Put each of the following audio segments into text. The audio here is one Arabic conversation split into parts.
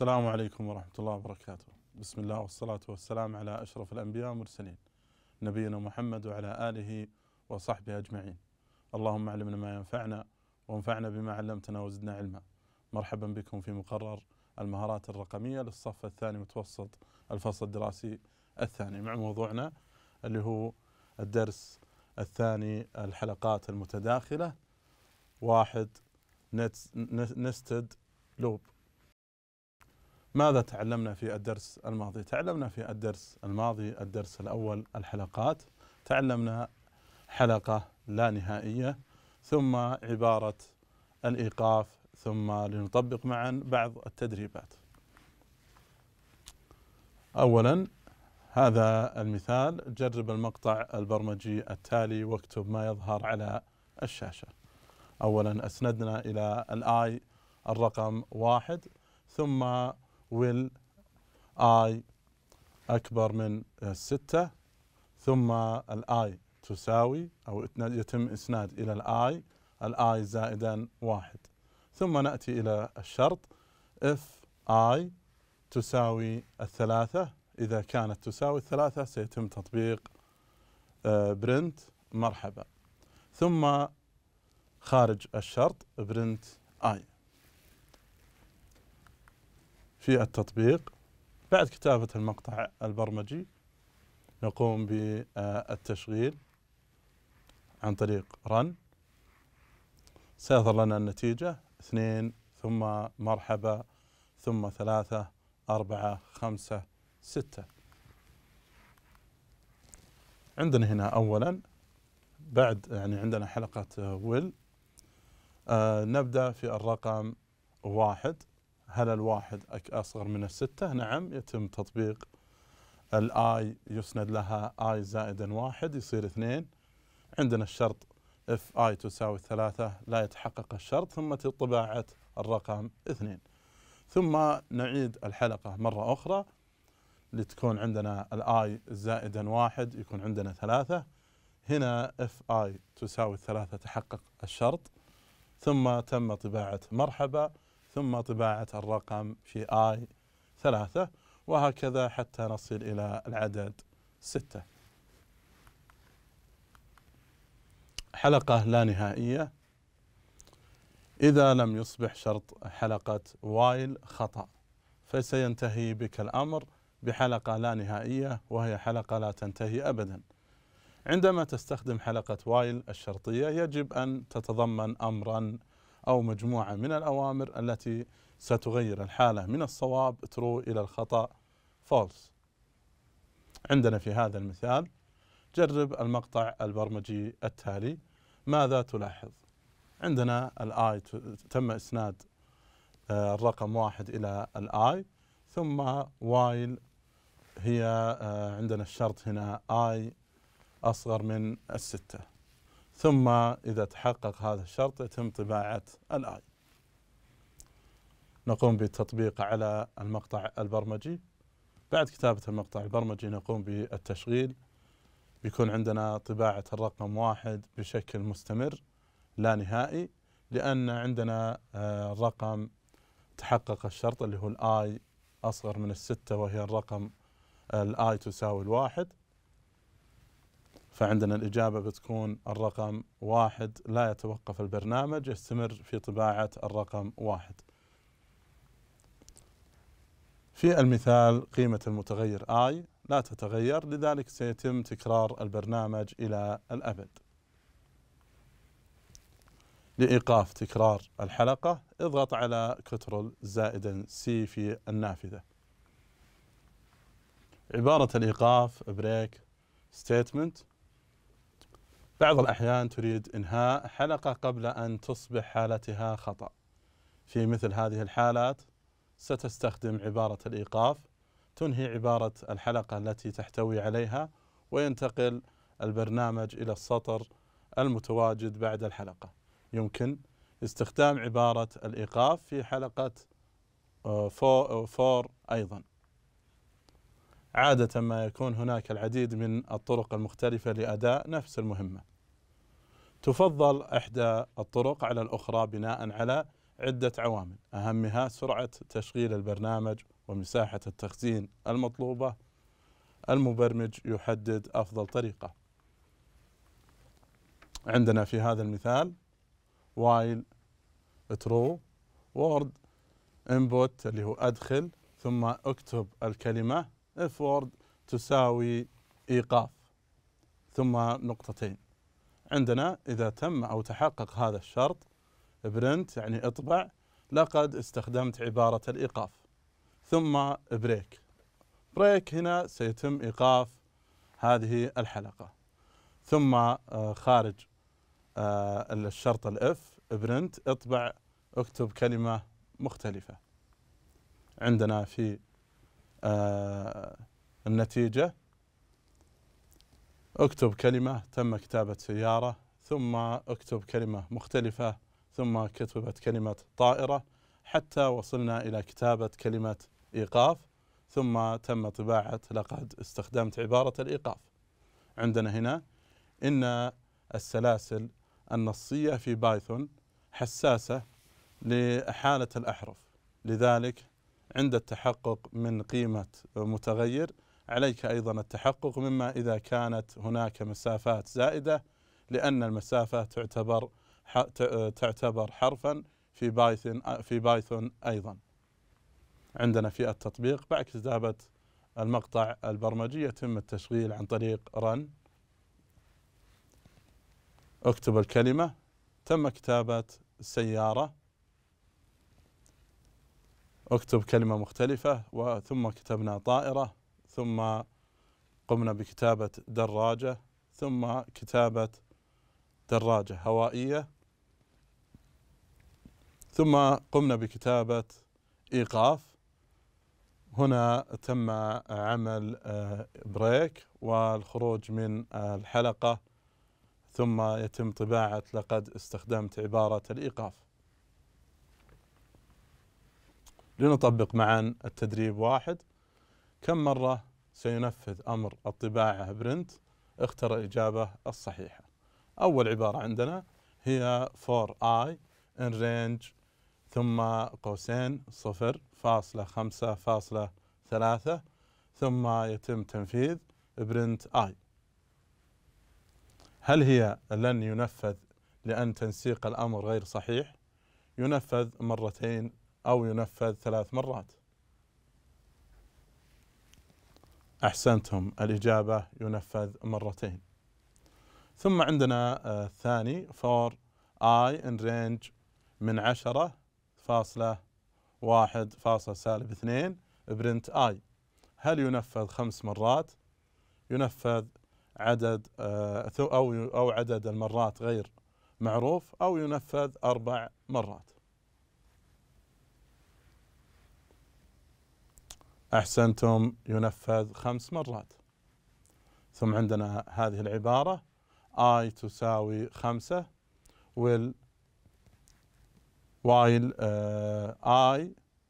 السلام عليكم ورحمة الله وبركاته بسم الله والصلاة والسلام على أشرف الأنبياء والمرسلين نبينا محمد وعلى آله وصحبه أجمعين اللهم علمنا ما ينفعنا وانفعنا بما علمتنا وزدنا علما مرحبا بكم في مقرر المهارات الرقمية للصف الثاني متوسط الفصل الدراسي الثاني مع موضوعنا اللي هو الدرس الثاني الحلقات المتداخلة واحد نستد لوب ماذا تعلمنا في الدرس الماضي؟ تعلمنا في الدرس الماضي الدرس الأول الحلقات تعلمنا حلقة لا نهائية ثم عبارة الإيقاف ثم لنطبق معا بعض التدريبات أولا هذا المثال جرب المقطع البرمجي التالي واكتب ما يظهر على الشاشة أولا أسندنا إلى الآي الرقم واحد ثم will I أكبر من الستة ثم الآي تساوي أو يتم إسناد إلى الآي الآي زائدا واحد ثم نأتي إلى الشرط if I تساوي الثلاثة إذا كانت تساوي الثلاثة سيتم تطبيق برنت آه، مرحبا ثم خارج الشرط برنت I في التطبيق بعد كتابة المقطع البرمجي نقوم بالتشغيل عن طريق رن سيظهر لنا النتيجة اثنين ثم مرحبا ثم ثلاثة أربعة خمسة ستة عندنا هنا أولا بعد يعني عندنا حلقة ويل آه نبدأ في الرقم واحد هل الواحد أصغر من الستة؟ نعم يتم تطبيق الآي يسند لها آي زائدا واحد يصير اثنين عندنا الشرط اف اي تساوي ثلاثة لا يتحقق الشرط ثم طباعة الرقم اثنين ثم نعيد الحلقة مرة أخرى لتكون عندنا الاي زائدا واحد يكون عندنا ثلاثة هنا اف اي تساوي ثلاثة تحقق الشرط ثم تم طباعة مرحبا ثم طباعة الرقم في I ثلاثة وهكذا حتى نصل إلى العدد ستة حلقة لا نهائية إذا لم يصبح شرط حلقة وايل خطأ فسينتهي بك الأمر بحلقة لا نهائية وهي حلقة لا تنتهي أبدا عندما تستخدم حلقة وايل الشرطية يجب أن تتضمن أمرا أو مجموعة من الأوامر التي ستغير الحالة من الصواب ترو إلى الخطأ فولس عندنا في هذا المثال جرب المقطع البرمجي التالي ماذا تلاحظ عندنا الاي تم اسناد آه، الرقم واحد الى الاي ثم وايل هي آه، عندنا الشرط هنا اي اصغر من السته ثم إذا تحقق هذا الشرط يتم طباعة الآية نقوم بالتطبيق على المقطع البرمجي بعد كتابة المقطع البرمجي نقوم بالتشغيل بيكون عندنا طباعة الرقم واحد بشكل مستمر لا نهائي لأن عندنا الرقم آه، تحقق الشرط اللي هو الآي أصغر من الستة وهي الرقم آه، الآي تساوي الواحد فعندنا الإجابة بتكون الرقم واحد لا يتوقف البرنامج يستمر في طباعة الرقم واحد في المثال قيمة المتغير i لا تتغير لذلك سيتم تكرار البرنامج إلى الأبد لإيقاف تكرار الحلقة اضغط على كترول زائدا C في النافذة عبارة الإيقاف بريك ستيتمنت بعض الأحيان تريد إنهاء حلقة قبل أن تصبح حالتها خطأ في مثل هذه الحالات ستستخدم عبارة الإيقاف تنهي عبارة الحلقة التي تحتوي عليها وينتقل البرنامج إلى السطر المتواجد بعد الحلقة يمكن استخدام عبارة الإيقاف في حلقة آه، آه، فور أيضا عادة ما يكون هناك العديد من الطرق المختلفة لأداء نفس المهمة تفضل إحدى الطرق على الأخرى بناء على عدة عوامل أهمها سرعة تشغيل البرنامج ومساحة التخزين المطلوبة المبرمج يحدد أفضل طريقة عندنا في هذا المثال while true word input اللي هو أدخل ثم اكتب الكلمة اف وورد تساوي إيقاف ثم نقطتين عندنا إذا تم أو تحقق هذا الشرط برنت يعني اطبع لقد استخدمت عبارة الإيقاف ثم بريك بريك هنا سيتم إيقاف هذه الحلقة ثم آه، خارج آه، الشرط الاف برنت اطبع اكتب كلمة مختلفة عندنا في آه، النتيجة اكتب كلمة تم كتابة سيارة ثم اكتب كلمة مختلفة ثم كتبت كلمة طائرة حتى وصلنا إلى كتابة كلمة إيقاف ثم تم طباعة لقد استخدمت عبارة الإيقاف عندنا هنا إن السلاسل النصية في بايثون حساسة لحالة الأحرف لذلك عند التحقق من قيمة متغير عليك أيضا التحقق مما إذا كانت هناك مسافات زائدة لأن المسافة تعتبر تعتبر حرفا في بايثون في بايثون أيضا عندنا في التطبيق بعد كتابة المقطع البرمجي يتم التشغيل عن طريق رن اكتب الكلمة تم كتابة سيارة اكتب كلمة مختلفة وثم كتبنا طائرة ثم قمنا بكتابة دراجة ثم كتابة دراجة هوائية ثم قمنا بكتابة إيقاف هنا تم عمل آه، بريك والخروج من آه، الحلقة ثم يتم طباعة لقد استخدمت عبارة الإيقاف لنطبق معا التدريب واحد كم مرة سينفذ أمر الطباعة برنت اختر الإجابة الصحيحة أول عبارة عندنا هي for i in range ثم قوسين صفر فاصلة خمسة فاصلة ثلاثة ثم يتم تنفيذ برنت i هل هي لن ينفذ لأن تنسيق الأمر غير صحيح ينفذ مرتين أو ينفذ ثلاث مرات أحسنتم الإجابة ينفذ مرتين ثم عندنا الثاني for i in range من عشرة فاصلة واحد فاصلة سالب اثنين برنت i هل ينفذ خمس مرات ينفذ عدد آه، أو أو عدد المرات غير معروف أو ينفذ أربع مرات أحسنتم ينفذ خمس مرات ثم عندنا هذه العبارة I تساوي خمسة will while uh, I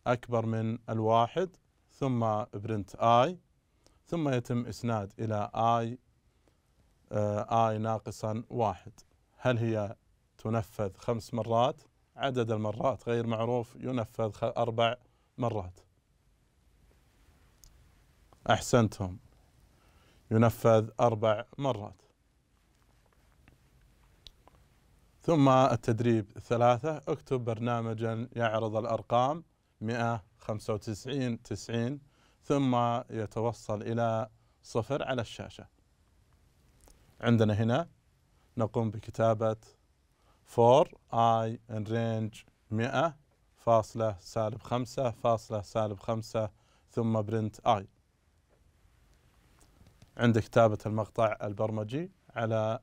أكبر من الواحد ثم برنت I ثم يتم إسناد إلى I آه، I ناقصا واحد هل هي تنفذ خمس مرات عدد المرات غير معروف ينفذ أربع مرات أحسنتم ينفذ أربع مرات ثم التدريب ثلاثة اكتب برنامجا يعرض الأرقام 195 90 ثم يتوصل إلى صفر على الشاشة عندنا هنا نقوم بكتابة 4 i in range 100 فاصلة سالب خمسة فاصلة سالب خمسة ثم برنت i عند كتابة المقطع البرمجي على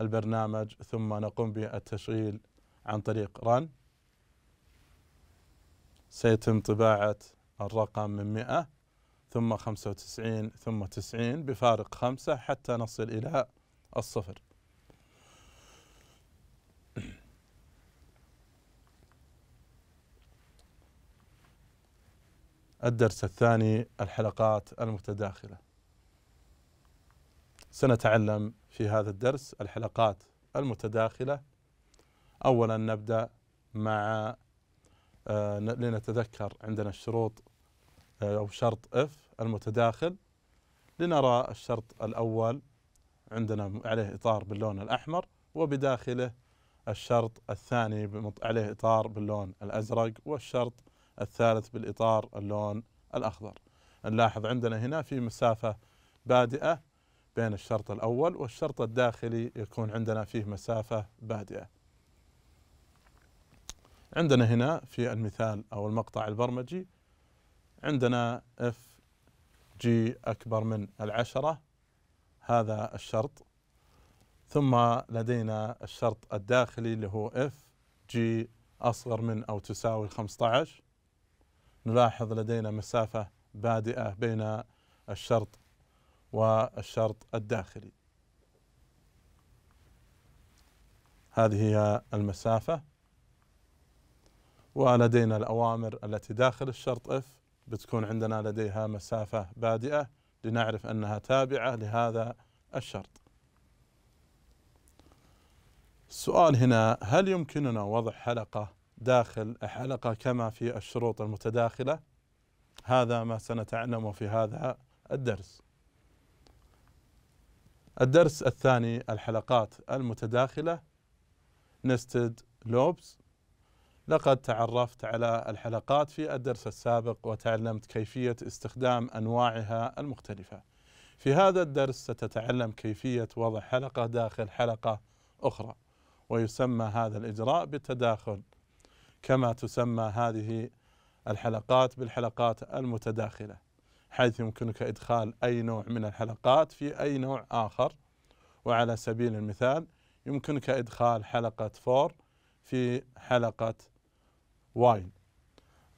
البرنامج ثم نقوم بالتشغيل عن طريق ران سيتم طباعة الرقم من 100 ثم 95 ثم 90 بفارق 5 حتى نصل إلى الصفر الدرس الثاني الحلقات المتداخله سنتعلم في هذا الدرس الحلقات المتداخلة أولا نبدأ مع آه، لنتذكر عندنا الشروط آه، أو شرط اف المتداخل لنرى الشرط الأول عندنا عليه إطار باللون الأحمر وبداخله الشرط الثاني عليه إطار باللون الأزرق والشرط الثالث بالإطار اللون الأخضر نلاحظ عندنا هنا في مسافة بادئة بين الشرط الأول والشرط الداخلي يكون عندنا فيه مسافة بادئة عندنا هنا في المثال أو المقطع البرمجي عندنا اف جي أكبر من العشرة هذا الشرط ثم لدينا الشرط الداخلي اللي هو اف جي أصغر من أو تساوي 15 نلاحظ لدينا مسافة بادئة بين الشرط والشرط الداخلي هذه هي المسافة ولدينا الأوامر التي داخل الشرط F بتكون عندنا لديها مسافة بادئة لنعرف أنها تابعة لهذا الشرط السؤال هنا هل يمكننا وضع حلقة داخل حلقة كما في الشروط المتداخلة هذا ما سنتعلمه في هذا الدرس الدرس الثاني الحلقات المتداخلة نستد لوبز لقد تعرفت على الحلقات في الدرس السابق وتعلمت كيفية استخدام أنواعها المختلفة في هذا الدرس ستتعلم كيفية وضع حلقة داخل حلقة أخرى ويسمى هذا الإجراء بالتداخل كما تسمى هذه الحلقات بالحلقات المتداخله حيث يمكنك إدخال أي نوع من الحلقات في أي نوع آخر وعلى سبيل المثال يمكنك إدخال حلقة فور في حلقة وايل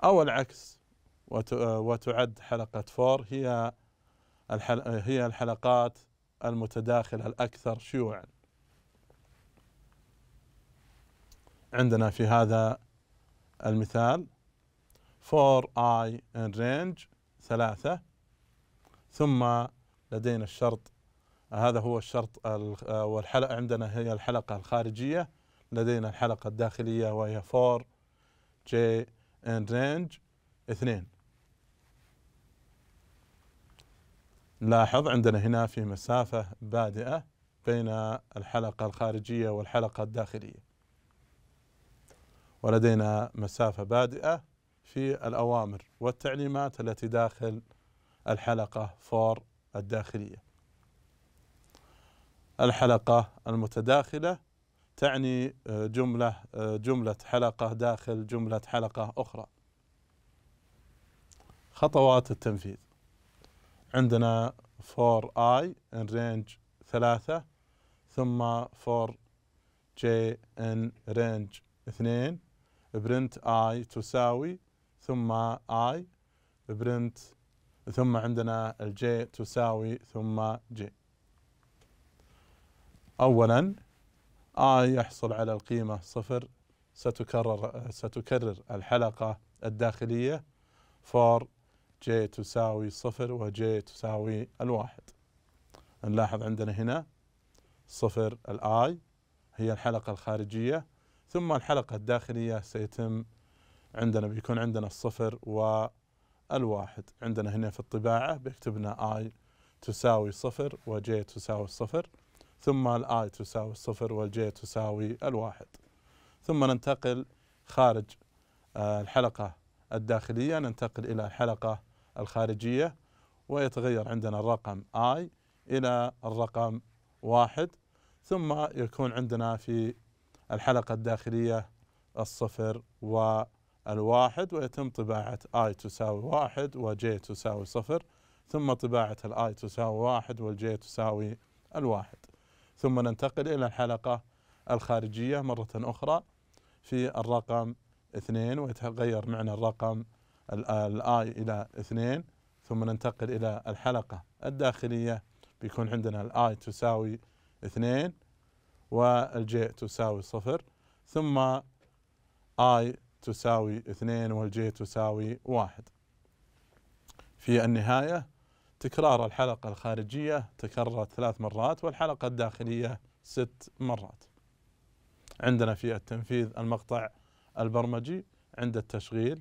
أو العكس وتعد حلقة فور هي هي الحلقات المتداخلة الأكثر شيوعا عندنا في هذا المثال 4i in range 3 ثم لدينا الشرط هذا هو الشرط والحلقة عندنا هي الحلقة الخارجية لدينا الحلقة الداخلية وهي 4 جي اند رينج 2 نلاحظ عندنا هنا في مسافة بادئة بين الحلقة الخارجية والحلقة الداخلية ولدينا مسافة بادئة في الأوامر والتعليمات التي داخل الحلقة فور الداخلية الحلقة المتداخلة تعني آه، جملة آه، جملة حلقة داخل جملة حلقة أخرى خطوات التنفيذ عندنا فور اي ان رينج ثلاثة ثم فور جي ان رينج اثنين برنت اي تساوي ثم اي برنت ثم عندنا الجي تساوي ثم جي أولا آي يحصل على القيمة صفر ستكرر ستكرر الحلقة الداخلية فور جي تساوي صفر و تساوي الواحد نلاحظ عندنا هنا صفر الاي هي الحلقة الخارجية ثم الحلقة الداخلية سيتم عندنا بيكون عندنا الصفر و الواحد عندنا هنا في الطباعة بيكتبنا اي تساوي صفر وجي تساوي صفر ثم الاي تساوي الصفر والجي تساوي الواحد ثم ننتقل خارج آه، الحلقة الداخلية ننتقل إلى الحلقة الخارجية ويتغير عندنا الرقم i إلى الرقم واحد ثم يكون عندنا في الحلقة الداخلية الصفر والواحد الواحد ويتم طباعة i تساوي واحد وj تساوي صفر ثم طباعة ال i تساوي واحد والجي تساوي الواحد ثم ننتقل إلى الحلقة الخارجية مرة أخرى في الرقم اثنين ويتغير معنا الرقم ال i إلى اثنين ثم ننتقل إلى الحلقة الداخلية بيكون عندنا ال i تساوي اثنين والجي تساوي صفر ثم i تساوي اثنين والجي تساوي واحد في النهاية تكرار الحلقة الخارجية تكررت ثلاث مرات والحلقة الداخلية ست مرات عندنا في التنفيذ المقطع البرمجي عند التشغيل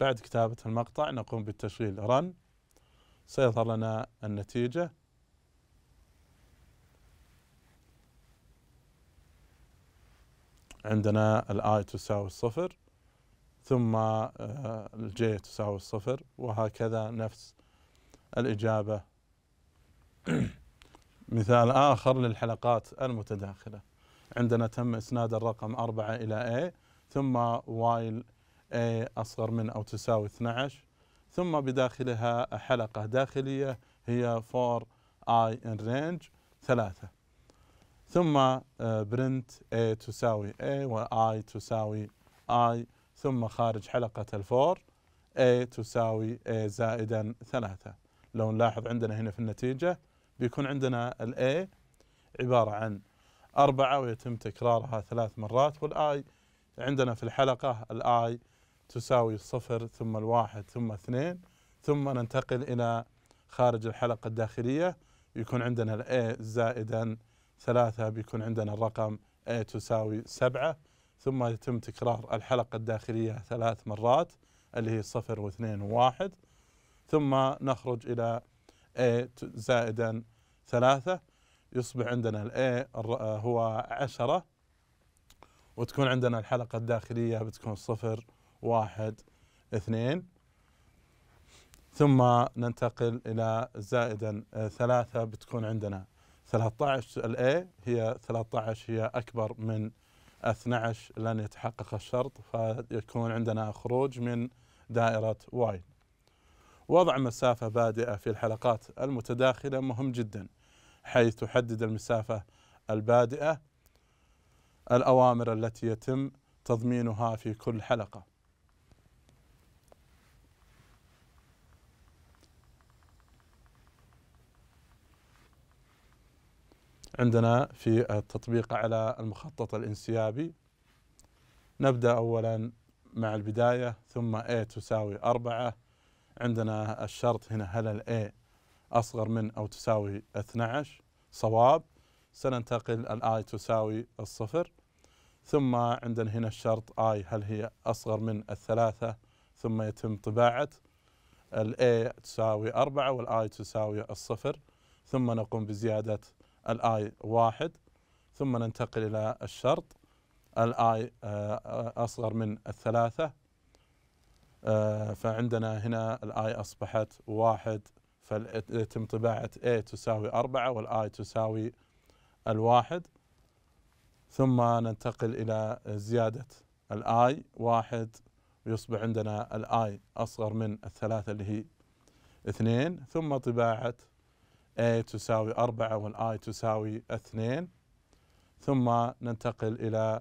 بعد كتابة المقطع نقوم بالتشغيل رن سيظهر لنا النتيجة عندنا الاي تساوي صفر ثم آه، الجي تساوي الصفر وهكذا نفس الإجابة مثال آخر للحلقات المتداخلة عندنا تم إسناد الرقم 4 إلى A ثم وايل A أصغر من أو تساوي 12 ثم بداخلها حلقة داخلية هي 4 I in range 3 ثم برنت آه، A تساوي A و I تساوي I ثم خارج حلقة الفور A تساوي A زائدا ثلاثة لو نلاحظ عندنا هنا في النتيجة بيكون عندنا ال A عبارة عن أربعة ويتم تكرارها ثلاث مرات وال I عندنا في الحلقة ال I تساوي الصفر ثم الواحد ثم اثنين ثم ننتقل إلى خارج الحلقة الداخلية يكون عندنا ال A زائدا ثلاثة بيكون عندنا الرقم A تساوي سبعة ثم يتم تكرار الحلقة الداخلية ثلاث مرات اللي هي صفر واثنين وواحد ثم نخرج إلى A زائدا ثلاثة يصبح عندنا الـ A هو عشرة وتكون عندنا الحلقة الداخلية بتكون صفر واحد اثنين ثم ننتقل إلى زائدا ثلاثة بتكون عندنا 13 الـ A هي 13 هي أكبر من 12 لن يتحقق الشرط فيكون عندنا خروج من دائرة واي وضع مسافة بادئة في الحلقات المتداخلة مهم جدا حيث تحدد المسافة البادئة الأوامر التي يتم تضمينها في كل حلقة عندنا في التطبيق على المخطط الانسيابي نبدأ أولا مع البداية ثم A تساوي أربعة عندنا الشرط هنا هل ال A أصغر من أو تساوي 12 صواب سننتقل ال I تساوي الصفر ثم عندنا هنا الشرط I هل هي أصغر من الثلاثة ثم يتم طباعة ال A تساوي أربعة وال I تساوي الصفر ثم نقوم بزيادة الآي واحد ثم ننتقل إلى الشرط الآي آه، أصغر من الثلاثة آه، فعندنا هنا الآي أصبحت واحد فيتم طباعة A تساوي أربعة والآي تساوي الواحد ثم ننتقل إلى زيادة الآي واحد ويصبح عندنا الآي أصغر من الثلاثة اللي هي اثنين ثم طباعة A تساوي 4 وال I تساوي 2 ثم ننتقل إلى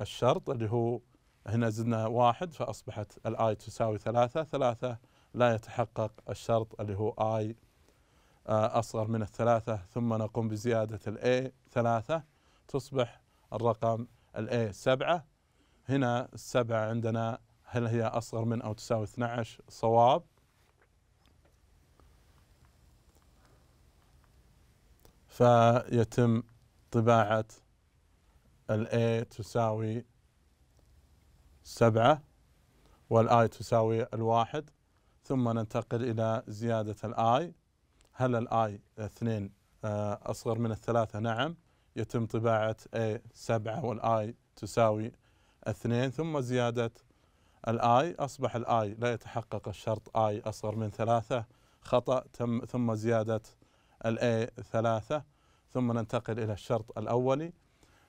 الشرط اللي هو هنا زدنا واحد فأصبحت I تساوي ثلاثة ثلاثة لا يتحقق الشرط اللي هو I آه، أصغر من الثلاثة ثم نقوم بزيادة A ثلاثة تصبح الرقم A سبعة هنا السبعة عندنا هل هي أصغر من أو تساوي 12 صواب فيتم طباعة الـ A تساوي سبعة والـ I تساوي الواحد ثم ننتقل إلى زيادة الـ I هل الـ I اثنين آه، أصغر من الثلاثة نعم يتم طباعة A سبعة والـ I تساوي اثنين ثم زيادة الـ I اصبح الـ I لا يتحقق الشرط I اصغر من ثلاثه خطا تم ثم زياده الأي ثلاثة ثم ننتقل إلى الشرط الأولي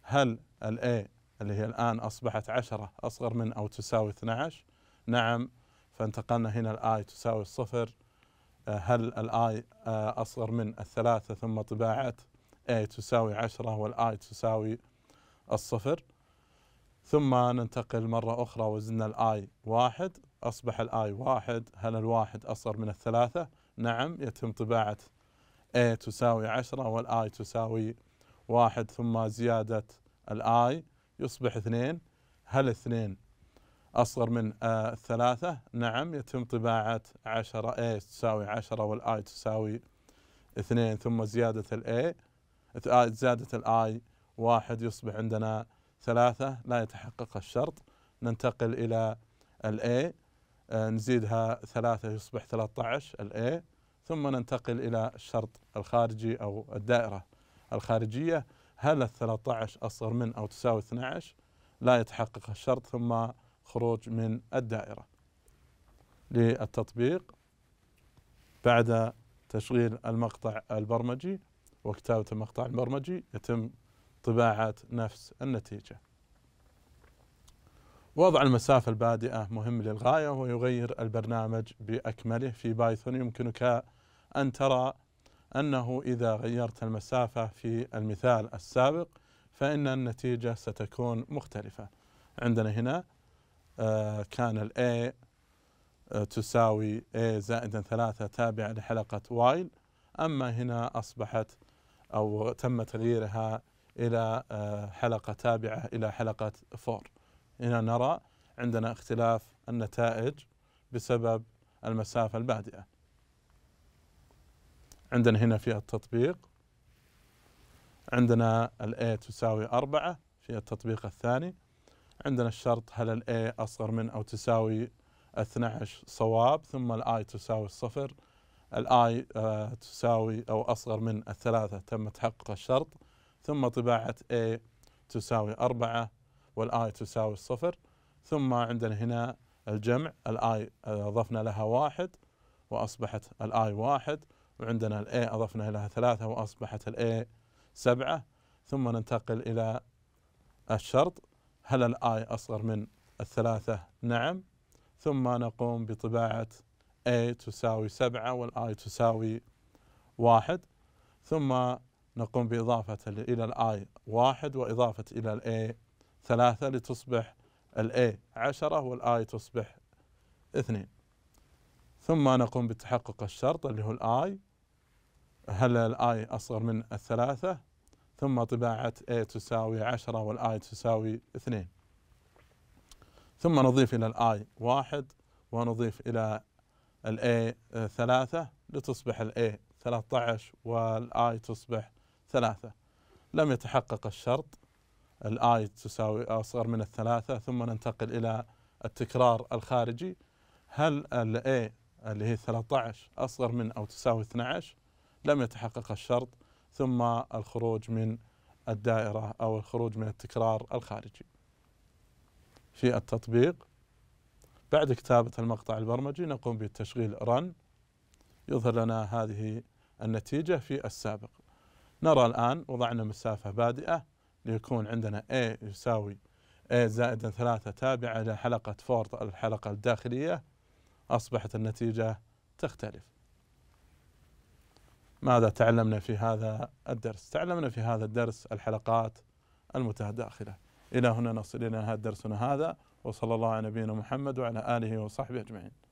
هل الأي اللي هي الآن أصبحت عشرة أصغر من أو تساوي 12 نعم فانتقلنا هنا الآي تساوي الصفر أه، هل الآي أه، أصغر من الثلاثة ثم طباعة A تساوي عشرة والآي تساوي الصفر ثم ننتقل مرة أخرى وزن الآي واحد أصبح الآي واحد هل الواحد أصغر من الثلاثة؟ نعم يتم طباعة A تساوي عشرة والآي تساوي واحد ثم زيادة الآي يصبح اثنين هل اثنين أصغر من آه نعم يتم طباعة عشرة A تساوي عشرة والآي تساوي اثنين ثم زيادة الA آه، زيادة الآي واحد يصبح عندنا ثلاثة لا يتحقق الشرط ننتقل إلى الA آه نزيدها ثلاثة يصبح ثلاثة عشر الA ثم ننتقل إلى الشرط الخارجي أو الدائرة الخارجية هل ال 13 أصغر من أو تساوي 12 لا يتحقق الشرط ثم خروج من الدائرة للتطبيق بعد تشغيل المقطع البرمجي وكتابة المقطع البرمجي يتم طباعة نفس النتيجة وضع المسافة البادئة مهم للغاية ويغير البرنامج بأكمله في بايثون يمكنك أن ترى أنه إذا غيرت المسافة في المثال السابق فإن النتيجة ستكون مختلفة عندنا هنا آه، كان الـ A آه، تساوي A زائد ثلاثة تابعة لحلقة وايل أما هنا أصبحت أو تم تغييرها إلى آه، حلقة تابعة إلى حلقة فور هنا نرى عندنا اختلاف النتائج بسبب المسافة البادئة عندنا هنا في التطبيق عندنا الـ A تساوي أربعة في التطبيق الثاني عندنا الشرط هل الـ A أصغر من أو تساوي 12 صواب ثم الـ I تساوي الصفر الـ I آه، تساوي أو أصغر من الثلاثة تم تحقق الشرط ثم طباعة A تساوي أربعة والآي تساوي الصفر ثم عندنا هنا الجمع الآي أضفنا لها واحد وأصبحت الآي واحد وعندنا الأي أضفنا لها ثلاثة وأصبحت الأي سبعة ثم ننتقل إلى الشرط هل الآي أصغر من الثلاثة نعم ثم نقوم بطباعة A تساوي سبعة والآي تساوي واحد ثم نقوم بإضافة إلى الآي واحد وإضافة إلى الآي ثلاثة لتصبح الاي عشرة والاي تصبح اثنين ثم نقوم بتحقق الشرط اللي هو الاي هل الاي اصغر من الثلاثة ثم طباعة اي تساوي عشرة والاي تساوي اثنين ثم نضيف الى الاي واحد ونضيف الى الاي ثلاثة لتصبح الاي ثلاثة عشر والاي تصبح ثلاثة لم يتحقق الشرط الآي تساوي أصغر من الثلاثة ثم ننتقل إلى التكرار الخارجي هل الـ A اللي هي 13 أصغر من أو تساوي 12 لم يتحقق الشرط ثم الخروج من الدائرة أو الخروج من التكرار الخارجي في التطبيق بعد كتابة المقطع البرمجي نقوم بتشغيل رن يظهر لنا هذه النتيجة في السابق نرى الآن وضعنا مسافة بادئة ليكون عندنا A يساوي A زائد ثلاثة تابعة لحلقة فورد الحلقة الداخلية أصبحت النتيجة تختلف ماذا تعلمنا في هذا الدرس؟ تعلمنا في هذا الدرس الحلقات المتداخلة إلى هنا نصل إلى نهاية درسنا هذا وصلى الله على نبينا محمد وعلى آله وصحبه أجمعين